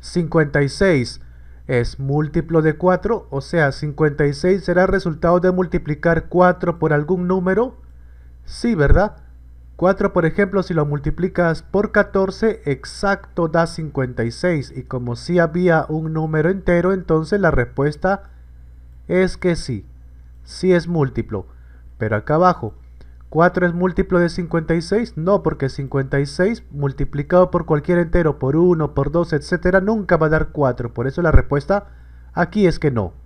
56 es múltiplo de 4, o sea, 56 será resultado de multiplicar 4 por algún número. Sí, ¿verdad? 4, por ejemplo, si lo multiplicas por 14, exacto da 56. Y como si sí había un número entero, entonces la respuesta es que sí. Sí es múltiplo. Pero acá abajo, ¿4 es múltiplo de 56? No, porque 56 multiplicado por cualquier entero, por 1, por 2, etcétera, nunca va a dar 4. Por eso la respuesta aquí es que no.